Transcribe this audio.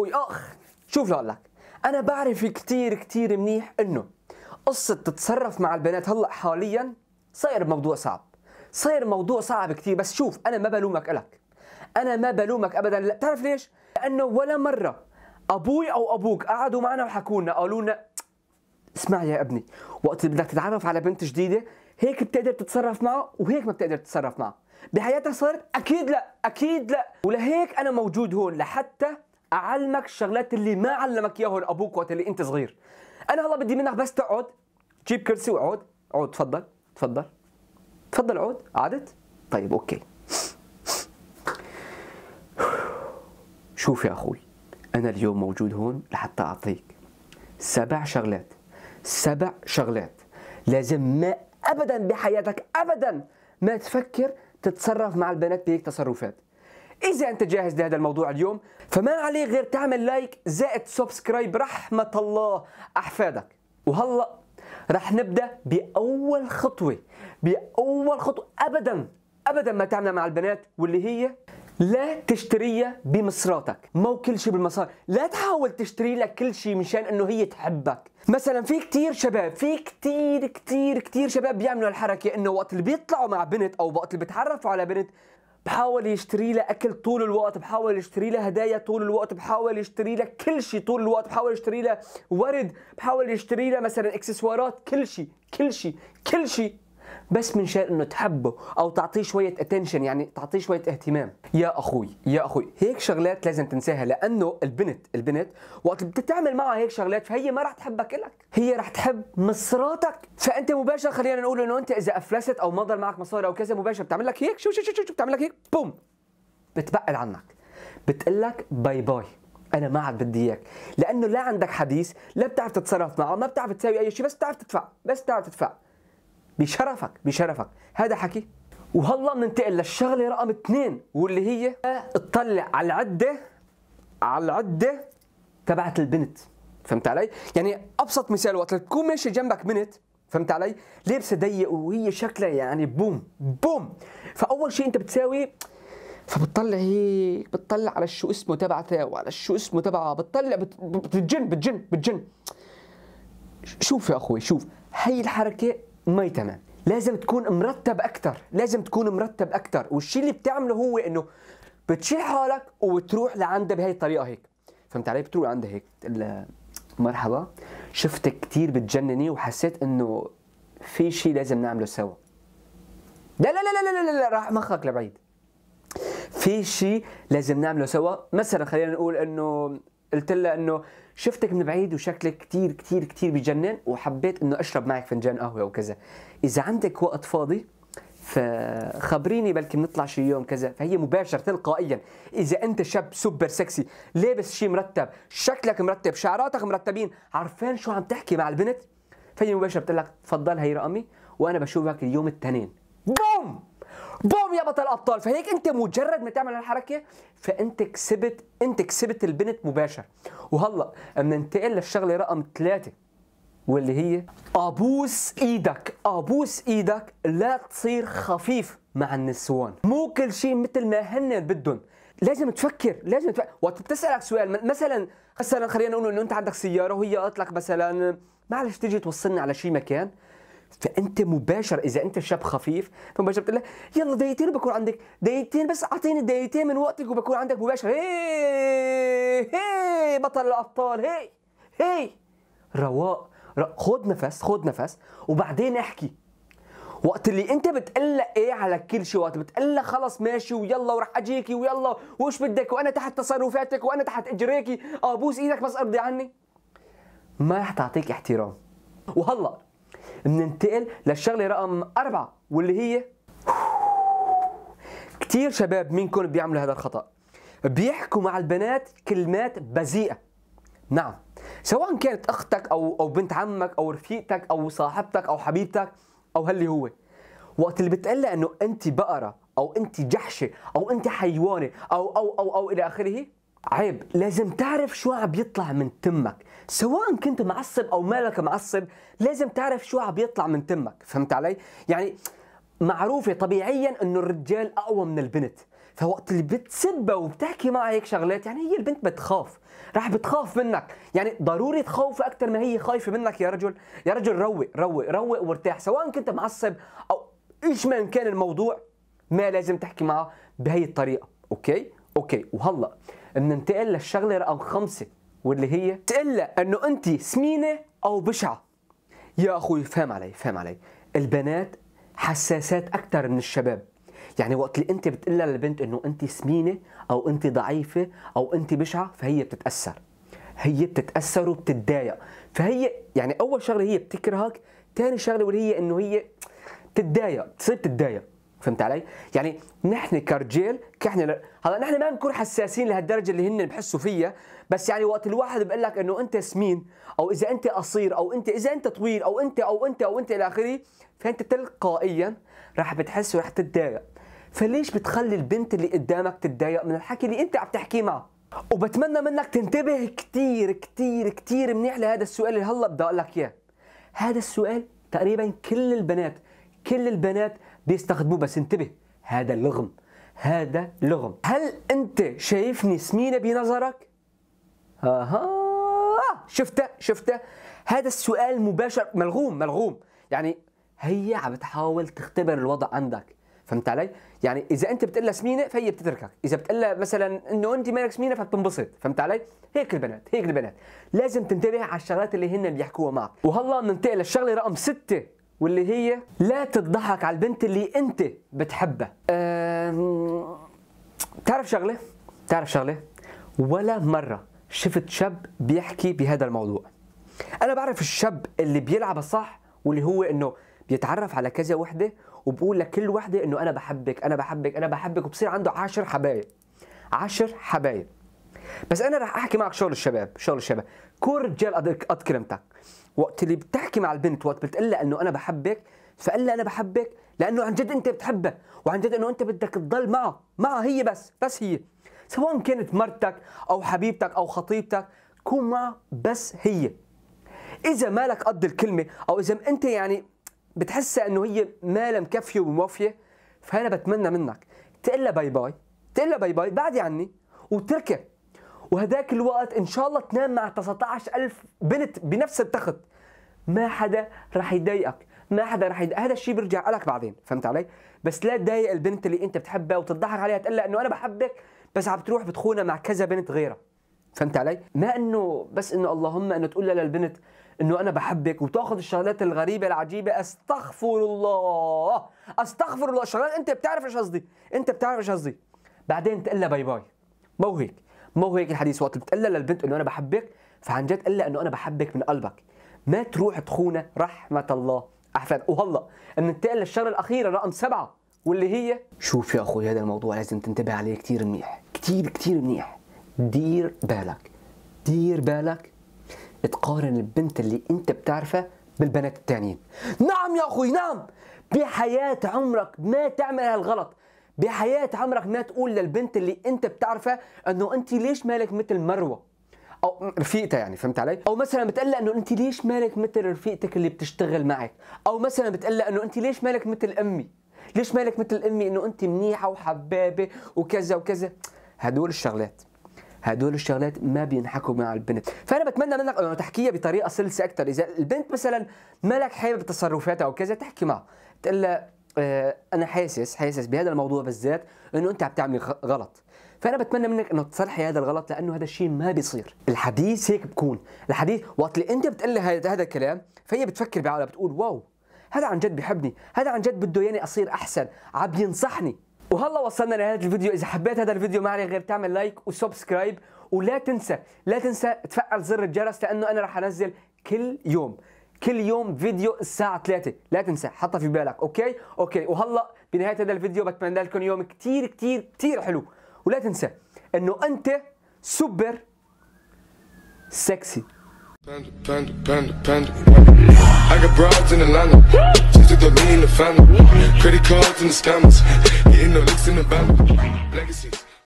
اخوي اخ شوف شو لك انا بعرف كثير كثير منيح انه قصة تتصرف مع البنات هلا حاليا صاير موضوع صعب صاير موضوع صعب كثير بس شوف انا ما بلومك الك انا ما بلومك ابدا لا تعرف ليش لانه ولا مره ابوي او ابوك قعدوا معنا وحكوا لنا قالوا لنا اسمع يا ابني وقت بدك تتعرف على بنت جديده هيك بتقدر تتصرف معه وهيك ما بتقدر تتصرف معه بحياتك صارت اكيد لا اكيد لا ولهيك انا موجود هون لحتى اعلمك الشغلات اللي ما علمك اياهم ابوك وقت اللي انت صغير انا هلا بدي منك بس تقعد جيب كرسي وقعد اقعد تفضل تفضل تفضل اقعد قعدت طيب اوكي شوف يا اخوي انا اليوم موجود هون لحتى اعطيك سبع شغلات سبع شغلات لازم ما ابدا بحياتك ابدا ما تفكر تتصرف مع البنات بهيك تصرفات إذا أنت جاهز لهذا الموضوع اليوم فما عليك غير تعمل لايك زائد سبسكرايب رحمة الله أحفادك وهلأ رح نبدأ بأول خطوة بأول خطوة أبدا أبدا ما تعملها مع البنات واللي هي لا تشتريها بمصراتك مو كل شيء بالمصاري لا تحاول تشتري لك كل شيء مشان انه هي تحبك مثلا في كتير شباب في كتير كتير كتير شباب بيعملوا الحركة انه وقت اللي بيطلعوا مع بنت او وقت اللي بيتعرفوا على بنت بحاول يشتري له اكل طول الوقت بحاول يشتري له هدايا طول الوقت بحاول يشتري له كل شيء طول الوقت بحاول يشتري له ورد بحاول يشتري له مثلا اكسسوارات كل شيء كل شيء كل شيء بس من شان انه تحبه او تعطيه شويه اتنشن يعني تعطيه شويه اهتمام يا اخوي يا اخوي هيك شغلات لازم تنساها لانه البنت البنت وقت بتتعامل معها هيك شغلات فهي ما راح تحبك الك هي راح تحب مصراتك فانت مباشره خلينا نقول انه انت اذا افلست او ما ضل معك مصاري او كذا مباشره بتعمل لك هيك شو شو شو شو بتعمل لك هيك بوم بتبقل عنك بتقول لك باي باي انا ما عاد بدي اياك لانه لا عندك حديث لا بتعرف تتصرف معه ما بتعرف تساوي اي شيء بس بتعرف تدفع بس بتعرف تدفع بشرفك بشرفك هذا حكي وهلا بننتقل للشغله رقم اثنين واللي هي اطلع على العده على العده تبعت البنت فهمت علي؟ يعني ابسط مثال وقت تكون ماشي جنبك بنت فهمت علي؟ لابسه ضيق وهي شكلها يعني بوم بوم فاول شيء انت بتساوي فبتطلع هيك بتطلع على شو اسمه تبعتها وعلى شو اسمه تبعها بتطلع بتجن بتجن بتجن شوف يا اخوي شوف هي الحركه مي تمام لازم تكون مرتب اكثر لازم تكون مرتب اكثر والشيء اللي بتعمله هو انه بتشيل حالك وبتروح لعنده بهي الطريقه هيك فهمت علي بتروح عنده هيك تقول مرحبا شفتك كثير بتجنني وحسيت انه في شيء لازم نعمله سوا لا لا لا لا لا لا, لا راح مخك لبعيد في شيء لازم نعمله سوا مثلا خلينا نقول انه قلت لها انه شفتك من بعيد وشكلك كثير كثير كثير بجنن وحبيت انه اشرب معك فنجان قهوه وكذا اذا عندك وقت فاضي فخبريني بلكي بنطلع شي يوم كذا فهي مباشرة تلقائيا إذا أنت شاب سوبر سكسي لابس شي مرتب شكلك مرتب شعراتك مرتبين عارفين شو عم تحكي مع البنت فهي مباشرة بتقول لك تفضل هي رقمي وأنا بشوفك اليوم الاثنين بوم بوم يا بطل ابطال فهيك انت مجرد ما تعمل الحركه فانت كسبت انت كسبت البنت مباشر وهلا بننتقل للشغله رقم ثلاثه واللي هي ابوس ايدك ابوس ايدك لا تصير خفيف مع النسوان مو كل شيء مثل ما هن بدهم لازم تفكر لازم تفكر وقت بتسالك سؤال مثلا مثلا خلينا نقول انه انت عندك سياره وهي قالت لك مثلا معلش تيجي توصلني على شي مكان فانت مباشر اذا انت شاب خفيف فمباشر بتقول لها يلا دقيقتين وبكون عندك دقيقتين بس اعطيني دقيقتين من وقتك وبكون عندك مباشر هي هي بطل الابطال هي هي رواق خد نفس خد نفس وبعدين احكي وقت اللي انت بتقلق ايه على كل شيء وقت بتقلق خلص ماشي ويلا ورح اجيكي ويلا وش بدك وانا تحت تصرفاتك وانا تحت اجريكي ابوس آه، ايدك بس ارضي عني ما رح تعطيك احترام وهلا بننتقل للشغله رقم أربعة واللي هي كثير شباب منكم بيعملوا هذا الخطأ بيحكوا مع البنات كلمات بذيئة نعم سواء كانت أختك أو أو بنت عمك أو رفيقتك أو صاحبتك أو حبيبتك أو هاللي هو وقت اللي بتقلها إنه أنت بقرة أو أنت جحشة أو أنت حيوانة أو أو أو أو إلى آخره عيب لازم تعرف شو عم بيطلع من تمك سواء كنت معصب او مالك معصب لازم تعرف شو عم بيطلع من تمك فهمت علي يعني معروفة طبيعيا انه الرجال اقوى من البنت فوقت اللي بتسبها وبتحكي معها هيك شغلات يعني هي البنت بتخاف راح بتخاف منك يعني ضروري تخوف اكثر ما هي خايفه منك يا رجل يا رجل روق روق روق وارتاح سواء كنت معصب او ايش ما كان الموضوع ما لازم تحكي معها بهي الطريقه اوكي اوكي وهلا بننتقل للشغله رقم خمسه واللي هي تقلا انه انت سمينه او بشعه يا اخوي فهم علي فهم علي البنات حساسات اكثر من الشباب يعني وقت اللي انت بتقلها للبنت انه انت سمينه او انت ضعيفه او انت بشعه فهي بتتاثر هي بتتاثر وبتتضايق فهي يعني اول شغله هي بتكرهك ثاني شغله واللي هي انه هي بتتضايق بتصير تتضايق فهمت علي؟ يعني نحن كرجال كاحنا هلا نحن ما بنكون حساسين لهالدرجه اللي هن بحسوا فيها بس يعني وقت الواحد بقول لك انه انت سمين او اذا انت قصير او انت اذا انت طويل او انت او انت او انت الى اخره فانت تلقائيا راح بتحس وراح تتضايق فليش بتخلي البنت اللي قدامك تتضايق من الحكي اللي انت عم تحكيه معها وبتمنى منك تنتبه كثير كثير كثير منيح لهذا السؤال اللي هلا بدي اقول لك اياه هذا السؤال تقريبا كل البنات كل البنات بيستخدموه بس انتبه هذا اللغم هذا لغم هل انت شايفني سمينه بنظرك اها شفته شفته هذا السؤال مباشر ملغوم ملغوم يعني هي عم بتحاول تختبر الوضع عندك فهمت علي يعني اذا انت بتقول لها سمينه فهي بتتركك اذا بتقول لها مثلا انه انت مالك سمينه فبتنبسط فهمت علي هيك البنات هيك البنات لازم تنتبه على الشغلات اللي هن بيحكوها معك وهلا بننتقل للشغله رقم ستة واللي هي لا تضحك على البنت اللي انت بتحبها أم... تعرف شغله تعرف شغله ولا مره شفت شاب بيحكي بهذا الموضوع انا بعرف الشاب اللي بيلعب صح واللي هو انه بيتعرف على كذا وحده وبقول لكل وحده انه انا بحبك انا بحبك انا بحبك وبصير عنده عشر حبايب عشر حبايب بس انا رح احكي معك شغل الشباب شغل الشباب كل رجال قد كلمتك وقت اللي بتحكي مع البنت وقت بتقول لها انه انا بحبك فقال لها انا بحبك لانه عن جد انت بتحبها وعن جد انه انت بدك تضل معها معها هي بس بس هي سواء كانت مرتك او حبيبتك او خطيبتك كون معها بس هي اذا مالك قد الكلمه او اذا انت يعني بتحسها انه هي مالها مكفيه وموفيه فانا بتمنى منك تقول لها باي باي تقول لها باي باي بعدي عني وتركها وهداك الوقت ان شاء الله تنام مع 19000 بنت بنفس التخت ما حدا راح يضايقك ما حدا راح يضايقك هذا الشيء بيرجع لك بعدين فهمت علي بس لا تضايق البنت اللي انت بتحبها وتضحك عليها تقول لها انه انا بحبك بس عم تروح بتخونها مع كذا بنت غيرها فهمت علي ما انه بس انه اللهم انه تقول لها للبنت انه انا بحبك وتاخذ الشغلات الغريبه العجيبه استغفر الله استغفر الله شغلات انت بتعرف ايش قصدي انت بتعرف ايش قصدي بعدين تقول لها باي باي مو هيك ما هو هيك الحديث وقت بتقلها للبنت انه انا بحبك فعن جد قلها انه انا بحبك من قلبك ما تروح تخونه رحمه الله احفاد وهلا بننتقل للشغله الاخيره رقم سبعه واللي هي شوف يا اخوي هذا الموضوع لازم تنتبه عليه كثير منيح كثير كثير منيح دير بالك دير بالك تقارن البنت اللي انت بتعرفها بالبنات التانيين نعم يا اخوي نعم بحياة عمرك ما تعمل هالغلط بحياه عمرك ما تقول للبنت اللي انت بتعرفها انه انت ليش مالك مثل مروه او رفيقتها يعني فهمت علي او مثلا بتقلها انه انت ليش مالك مثل رفيقتك اللي بتشتغل معك او مثلا بتقلها انه انت ليش مالك مثل امي ليش مالك مثل امي انه انت منيحه وحبابه وكذا وكذا هدول الشغلات هدول الشغلات ما بينحكوا مع البنت فانا بتمنى منك انه تحكيها بطريقه سلسه اكثر اذا البنت مثلا مالك حابب تصرفاتها او كذا تحكي معها تقول لها آه، انا حاسس حاسس بهذا الموضوع بالذات انه انت عم تعمل غلط فانا بتمنى منك انه تصلحي هذا الغلط لانه هذا الشيء ما بيصير الحديث هيك بكون الحديث وقت اللي انت بتقول هذا الكلام فهي بتفكر بعقلها بتقول واو هذا عن جد بحبني هذا عن جد بده ياني اصير احسن عم ينصحني وهلا وصلنا لنهايه الفيديو اذا حبيت هذا الفيديو ما عليك غير تعمل لايك وسبسكرايب ولا تنسى لا تنسى تفعل زر الجرس لانه انا رح انزل كل يوم كل يوم فيديو الساعة 3 لا تنسى حطها في بالك أوكي أوكي وهلا بنهاية هذا الفيديو بتمنى لكم يوم كتير كتير كتير حلو ولا تنسى أنه أنت سوبر سكسي